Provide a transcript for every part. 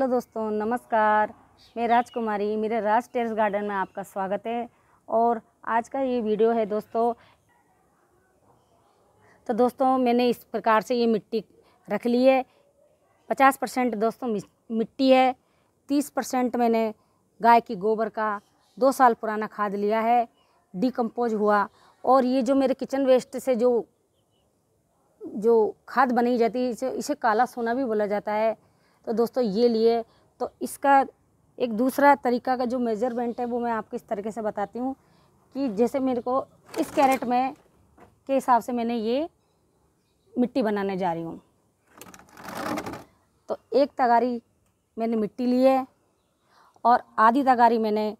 hello दोस्तों नमस्कार मैं राजकुमारी मेरे राज टेरेस गार्डन में आपका स्वागत है और आज का ये वीडियो है दोस्तों तो दोस्तों मैंने इस प्रकार से ये मिट्टी रख ली है पचास परसेंट दोस्तों मिट्टी है तीस परसेंट मैंने गाय की गोबर का दो साल पुराना खाद लिया है डिकम्पोज हुआ और ये जो मेरे किचन वेस्ट से जो जो खाद बनी जाती है इसे इसे काला सोना भी बोला जाता है तो दोस्तों ये लिए तो इसका एक दूसरा तरीका का जो मेजरमेंट है वो मैं आपको इस तरीके से बताती हूँ कि जैसे मेरे को इस कैरेट में के हिसाब से मैंने ये मिट्टी बनाने जा रही हूँ तो एक तगारी मैंने मिट्टी ली है और आधी तगारी मैंने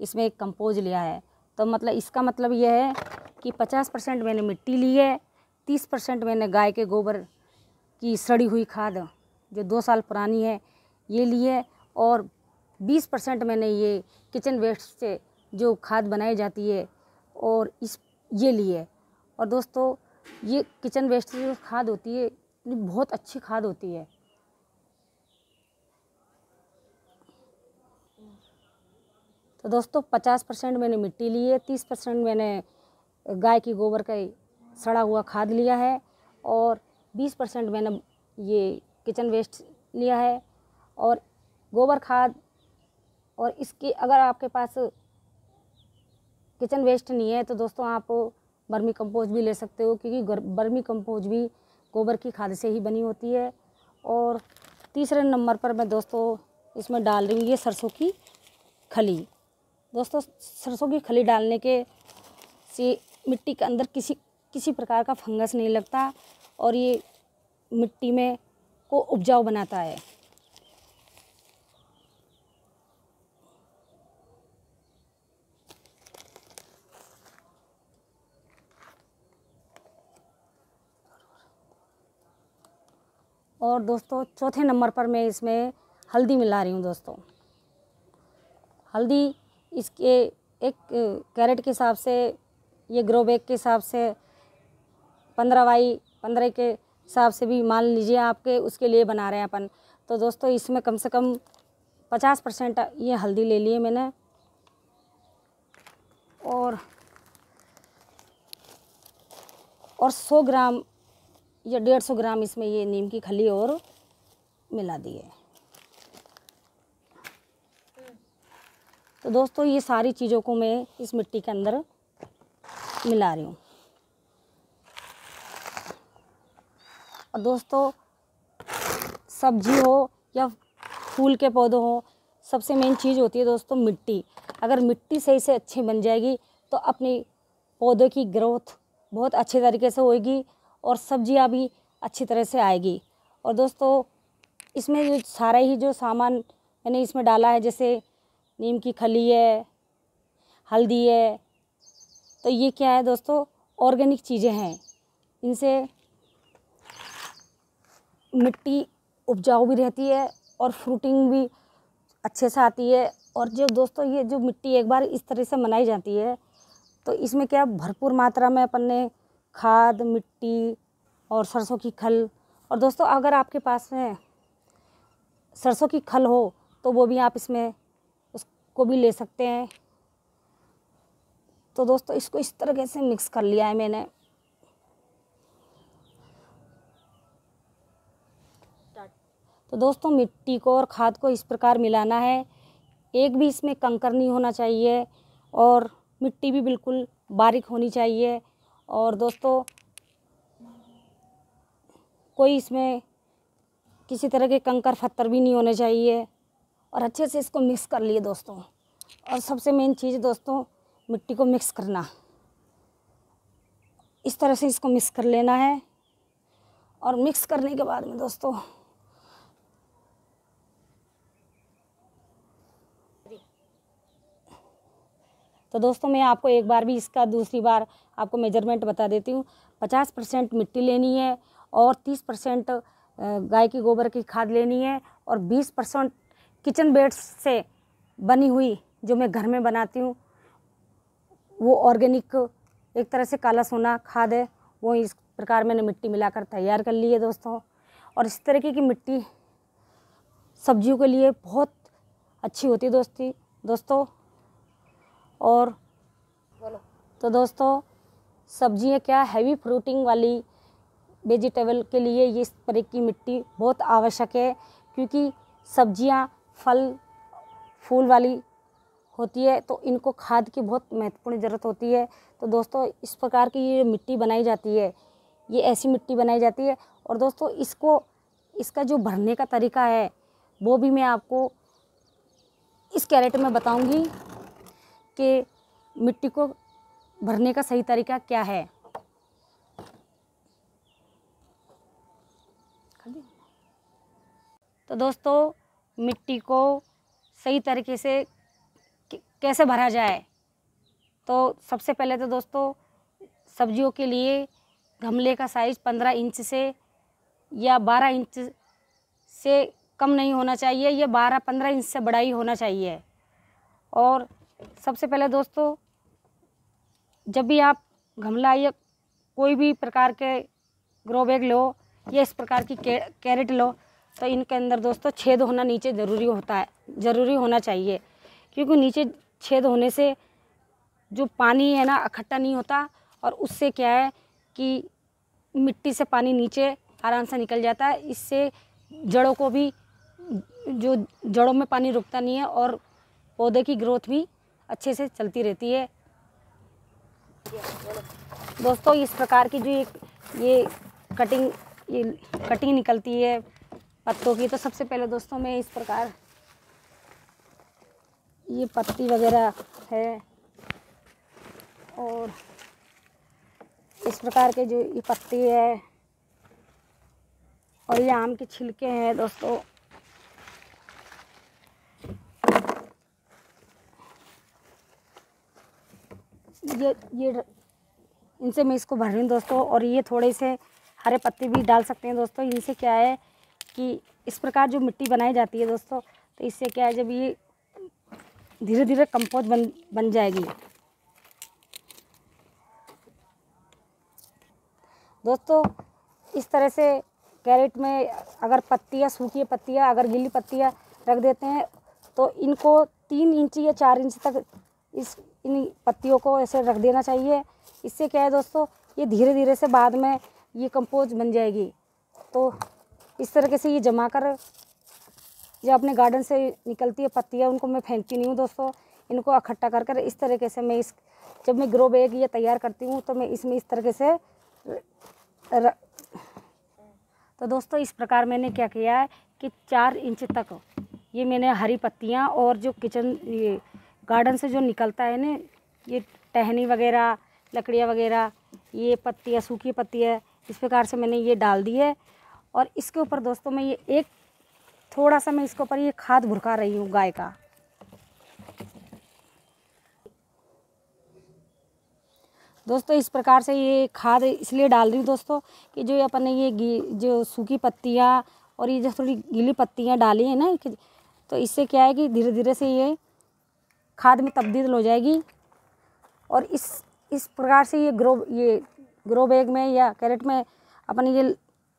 इसमें एक कंपोज लिया है तो मतलब इसका मतलब यह है कि पचास परसेंट मैंने मिट्टी ली है तीस परसेंट मैंने गाय के गोबर की सड़ी हुई खाद जो दो साल पुरानी है ये लिए और 20 परसेंट मैंने ये किचन वेस्ट से जो खाद बनाई जाती है और इस ये लिए और दोस्तों ये किचन वेस्ट से जो खाद होती है ये बहुत अच्छी खाद होती है तो दोस्तों पचास परसेंट मैंने मिट्टी ली है तीस परसेंट मैंने गाय की गोबर का सड़ा हुआ खाद लिया है और बीस परसेंट मैंने ये किचन वेस्ट लिया है और गोबर खाद और इसके अगर आपके पास किचन वेस्ट नहीं है तो दोस्तों आप बर्मी कंपोज भी ले सकते हो क्योंकि बर्मी कंपोज भी गोबर की खाद से ही बनी होती है और तीसरे नंबर पर मैं दोस्तों इसमें डाल रही हूँ ये सरसों की खली दोस्तों सरसों की खली डालने के से मिट्टी के अंदर किसी किसी प्रकार का फंगस नहीं लगता और ये मिट्टी में को उपजाऊ बनाता है और दोस्तों चौथे नंबर पर मैं इसमें हल्दी मिला रही हूँ दोस्तों हल्दी इसके एक कैरेट के हिसाब से ये ग्रो बैग के हिसाब से पंद्रह बाई पंद्रह के हिसाब से भी मान लीजिए आपके उसके लिए बना रहे हैं अपन तो दोस्तों इसमें कम से कम पचास परसेंट ये हल्दी ले लिए मैंने और और सौ ग्राम या डेढ़ सौ ग्राम इसमें ये नीम की खली और मिला दिए तो दोस्तों ये सारी चीज़ों को मैं इस मिट्टी के अंदर मिला रही हूँ और दोस्तों सब्जी हो या फूल के पौधों हो सबसे मेन चीज़ होती है दोस्तों मिट्टी अगर मिट्टी सही से अच्छी बन जाएगी तो अपनी पौधों की ग्रोथ बहुत अच्छे तरीके से होएगी और सब्जियाँ भी अच्छी तरह से आएगी और दोस्तों इसमें जो सारा ही जो सामान मैंने इसमें डाला है जैसे नीम की खली है हल्दी है तो ये क्या है दोस्तों ऑर्गेनिक चीज़ें हैं इनसे मिट्टी उपजाऊ भी रहती है और फ्रूटिंग भी अच्छे से आती है और जो दोस्तों ये जो मिट्टी एक बार इस तरह से मनाई जाती है तो इसमें क्या भरपूर मात्रा में अपन ने खाद मिट्टी और सरसों की खल और दोस्तों अगर आपके पास में सरसों की खल हो तो वो भी आप इसमें उसको भी ले सकते हैं तो दोस्तों इसको इस तरह से मिक्स कर लिया है मैंने तो दोस्तों मिट्टी को और खाद को इस प्रकार मिलाना है एक भी इसमें कंकर नहीं होना चाहिए और मिट्टी भी बिल्कुल बारीक होनी चाहिए और दोस्तों कोई इसमें किसी तरह के कंकर पत्थर भी नहीं होने चाहिए और अच्छे से इसको मिक्स कर लिए दोस्तों और सबसे मेन चीज़ दोस्तों मिट्टी को मिक्स करना इस तरह से इसको मिक्स कर लेना है और मिक्स करने के बाद में दोस्तों तो दोस्तों मैं आपको एक बार भी इसका दूसरी बार आपको मेजरमेंट बता देती हूँ पचास परसेंट मिट्टी लेनी है और तीस परसेंट गाय के गोबर की खाद लेनी है और बीस परसेंट किचन बेड्स से बनी हुई जो मैं घर में बनाती हूँ वो ऑर्गेनिक एक तरह से काला सोना खाद है वो इस प्रकार मैंने मिट्टी मिलाकर तैयार कर ली है दोस्तों और इस तरीके की मिट्टी सब्जियों के लिए बहुत अच्छी होती है दोस्ती दोस्तों और बोलो तो दोस्तों सब्जियां क्या हैवी फ्रूटिंग वाली वेजिटेबल के लिए ये इस तरह की मिट्टी बहुत आवश्यक है क्योंकि सब्जियां फल फूल वाली होती है तो इनको खाद की बहुत महत्वपूर्ण ज़रूरत होती है तो दोस्तों इस प्रकार की ये मिट्टी बनाई जाती है ये ऐसी मिट्टी बनाई जाती है और दोस्तों इसको इसका जो भरने का तरीका है वो भी मैं आपको इस कैरेट में बताऊंगी के मिट्टी को भरने का सही तरीका क्या है तो दोस्तों मिट्टी को सही तरीके से कैसे भरा जाए तो सबसे पहले तो दोस्तों सब्जियों के लिए गमले का साइज़ पंद्रह इंच से या बारह इंच से कम नहीं होना चाहिए या बारह पंद्रह इंच से बड़ा ही होना चाहिए और सबसे पहले दोस्तों जब भी आप गमला या कोई भी प्रकार के ग्रो बैग लो या इस प्रकार की कैरेट लो तो इनके अंदर दोस्तों छेद होना नीचे ज़रूरी होता है ज़रूरी होना चाहिए क्योंकि नीचे छेद होने से जो पानी है ना इकट्ठा नहीं होता और उससे क्या है कि मिट्टी से पानी नीचे आराम से निकल जाता है इससे जड़ों को भी जो जड़ों में पानी रुकता नहीं है और पौधे की ग्रोथ भी अच्छे से चलती रहती है दोस्तों इस प्रकार की जो ये, ये कटिंग ये कटिंग निकलती है पत्तों की तो सबसे पहले दोस्तों मैं इस प्रकार ये पत्ती वगैरह है और इस प्रकार के जो ये पत्ती है और ये आम के छिलके हैं दोस्तों ये ये इनसे मैं इसको भर रही हूँ दोस्तों और ये थोड़े से हरे पत्ते भी डाल सकते हैं दोस्तों इनसे क्या है कि इस प्रकार जो मिट्टी बनाई जाती है दोस्तों तो इससे क्या है जब ये धीरे धीरे कंपोज बन बन जाएगी दोस्तों इस तरह से कैरेट में अगर पत्तियाँ सूखी पत्तियाँ अगर गीली पत्तियाँ रख देते हैं तो इनको तीन इंच या चार इंच तक इस इन पत्तियों को ऐसे रख देना चाहिए इससे क्या है दोस्तों ये धीरे धीरे से बाद में ये कंपोज बन जाएगी तो इस तरीके से ये जमा कर जो अपने गार्डन से निकलती है पत्तियाँ उनको मैं फेंकती नहीं हूँ दोस्तों इनको इकट्ठा कर कर इस तरीके से मैं इस जब मैं ग्रो बैग या तैयार करती हूँ तो मैं इसमें इस तरीके से र, तो दोस्तों इस प्रकार मैंने क्या किया है कि चार इंच तक ये मैंने हरी पत्तियाँ और जो किचन ये गार्डन से जो निकलता है ना ये टहनी वगैरह लकड़ियाँ वगैरह ये पत्तियाँ सूखी पत्तियाँ इस प्रकार से मैंने ये डाल दी है और इसके ऊपर दोस्तों मैं ये एक थोड़ा सा मैं इसके ऊपर ये खाद भुरका रही हूँ गाय का दोस्तों इस प्रकार से ये खाद इसलिए डाल रही हूँ दोस्तों कि जो अपन ने ये जो सूखी पत्तियाँ और ये जो थोड़ी गीली पत्तियाँ डाली हैं ना तो इससे क्या है कि धीरे धीरे से ये खाद में तब्दील हो जाएगी और इस इस प्रकार से ये ग्रो ये ग्रो बैग में या कैरेट में अपन ये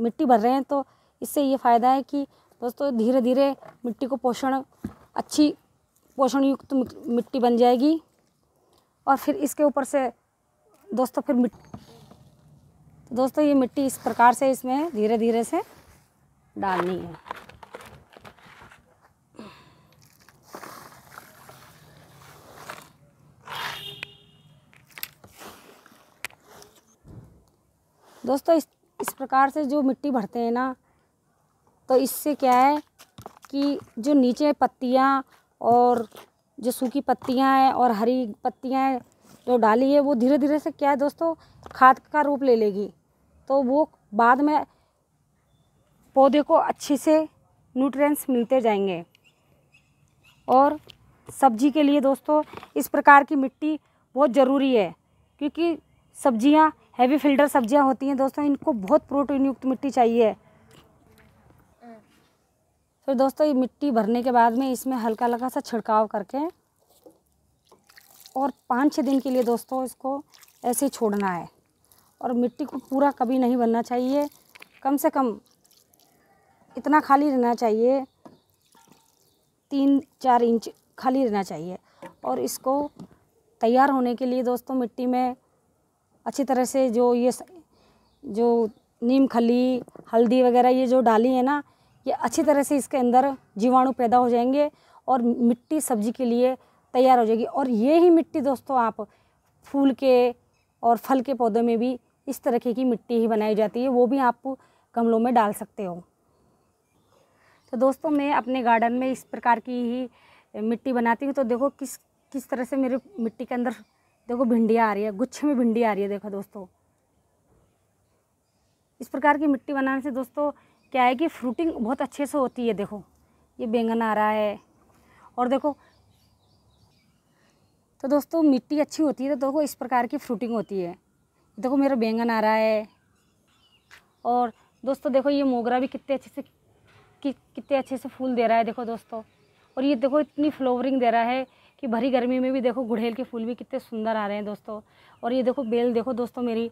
मिट्टी भर रहे हैं तो इससे ये फ़ायदा है कि दोस्तों धीरे धीरे मिट्टी को पोषण अच्छी पोषण युक्त मिट्टी बन जाएगी और फिर इसके ऊपर से दोस्तों फिर मिट्टी दोस्तों ये मिट्टी इस प्रकार से इसमें धीरे धीरे से डालनी है दोस्तों इस इस प्रकार से जो मिट्टी भरते हैं ना तो इससे क्या है कि जो नीचे पत्तियाँ और जो सूखी पत्तियाँ हैं और हरी पत्तियाँ हैं जो डाली है वो धीरे धीरे से क्या है दोस्तों खाद का रूप ले लेगी तो वो बाद में पौधे को अच्छे से न्यूट्रिएंट्स मिलते जाएंगे और सब्जी के लिए दोस्तों इस प्रकार की मिट्टी बहुत ज़रूरी है क्योंकि सब्जियां हैवी फिल्टर सब्जियां होती हैं दोस्तों इनको बहुत प्रोटीन युक्त मिट्टी चाहिए फिर तो दोस्तों ये मिट्टी भरने के बाद में इसमें हल्का हल्का सा छिड़काव करके और पाँच छः दिन के लिए दोस्तों इसको ऐसे ही छोड़ना है और मिट्टी को पूरा कभी नहीं बनना चाहिए कम से कम इतना खाली रहना चाहिए तीन चार इंच खाली रहना चाहिए और इसको तैयार होने के लिए दोस्तों मिट्टी में अच्छी तरह से जो ये जो नीम खली हल्दी वगैरह ये जो डाली है ना ये अच्छी तरह से इसके अंदर जीवाणु पैदा हो जाएंगे और मिट्टी सब्जी के लिए तैयार हो जाएगी और ये ही मिट्टी दोस्तों आप फूल के और फल के पौधों में भी इस तरह की मिट्टी ही बनाई जाती है वो भी आप गमलों में डाल सकते हो तो दोस्तों मैं अपने गार्डन में इस प्रकार की ही मिट्टी बनाती हूँ तो देखो किस किस तरह से मेरे मिट्टी के अंदर देखो भिंडियाँ आ रही है गुच्छे में भिंडी आ रही है देखो दोस्तों इस प्रकार की मिट्टी बनाने से दोस्तों क्या है कि फ्रूटिंग बहुत अच्छे से होती है देखो ये बैंगन आ रहा है और देखो तो दोस्तों मिट्टी अच्छी होती है तो देखो इस प्रकार की फ्रूटिंग होती है देखो मेरा बैंगन आ रहा है और दोस्तों देखो ये मोगरा भी कितने अच्छे से कि, कितने अच्छे से फूल दे रहा है देखो दोस्तों और ये देखो इतनी फ्लोवरिंग दे रहा है कि भरी गर्मी में भी देखो गुड़ेल के फूल भी कितने सुंदर आ रहे हैं दोस्तों और ये देखो बेल देखो दोस्तों मेरी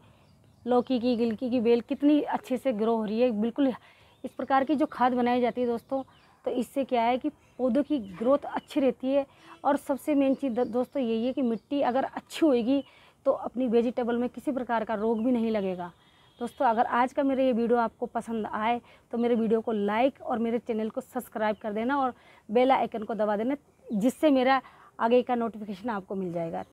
लौकी की गिलकी की बेल कितनी अच्छे से ग्रो हो रही है बिल्कुल इस प्रकार की जो खाद बनाई जाती है दोस्तों तो इससे क्या है कि पौधों की ग्रोथ अच्छी रहती है और सबसे मेन चीज़ दोस्तों यही है कि मिट्टी अगर अच्छी होएगी तो अपनी वेजिटेबल में किसी प्रकार का रोग भी नहीं लगेगा दोस्तों अगर आज का मेरा ये वीडियो आपको पसंद आए तो मेरे वीडियो को लाइक और मेरे चैनल को सब्सक्राइब कर देना और बेल आइकन को दबा देना जिससे मेरा आगे का नोटिफिकेशन आपको मिल जाएगा